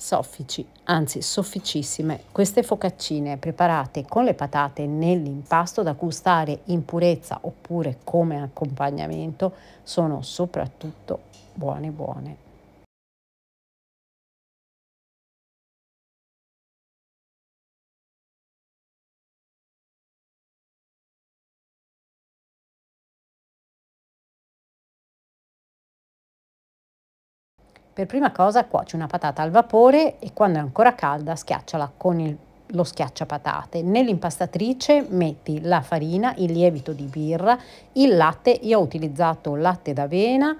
soffici, anzi sofficissime, queste focaccine preparate con le patate nell'impasto da gustare in purezza oppure come accompagnamento sono soprattutto buone buone. Per prima cosa cuoci una patata al vapore e quando è ancora calda schiacciala con il, lo schiacciapatate. Nell'impastatrice metti la farina, il lievito di birra, il latte, io ho utilizzato latte d'avena,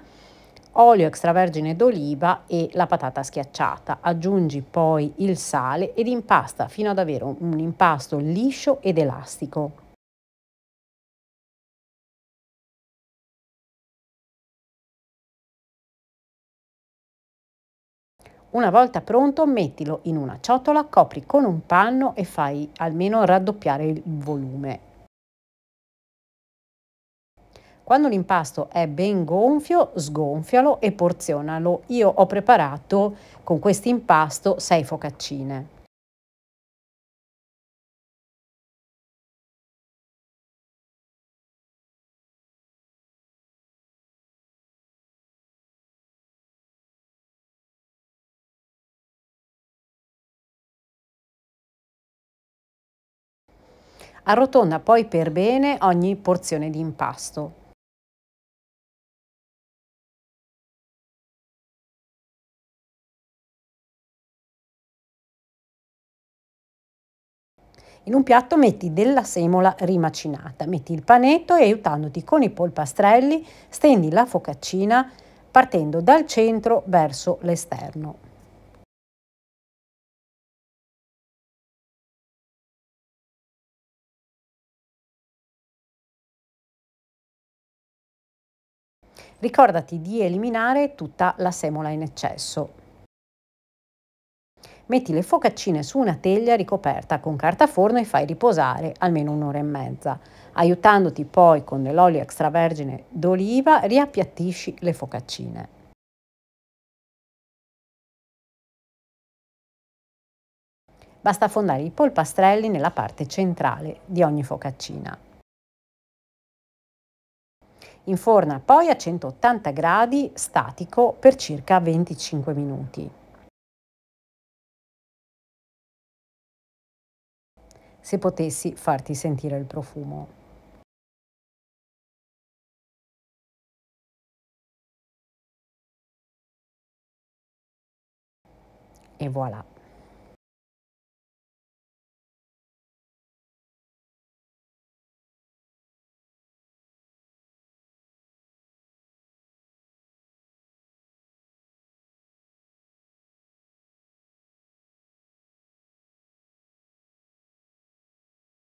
olio extravergine d'oliva e la patata schiacciata. Aggiungi poi il sale ed impasta fino ad avere un impasto liscio ed elastico. Una volta pronto mettilo in una ciotola, copri con un panno e fai almeno raddoppiare il volume. Quando l'impasto è ben gonfio, sgonfialo e porzionalo. Io ho preparato con questo impasto 6 focaccine. Arrotonda poi per bene ogni porzione di impasto. In un piatto metti della semola rimacinata, metti il panetto e aiutandoti con i polpastrelli stendi la focaccina partendo dal centro verso l'esterno. Ricordati di eliminare tutta la semola in eccesso. Metti le focaccine su una teglia ricoperta con carta forno e fai riposare almeno un'ora e mezza. Aiutandoti poi con dell'olio extravergine d'oliva, riappiattisci le focaccine. Basta affondare i polpastrelli nella parte centrale di ogni focaccina in forna poi a 180 gradi statico per circa 25 minuti. Se potessi farti sentire il profumo. E voilà.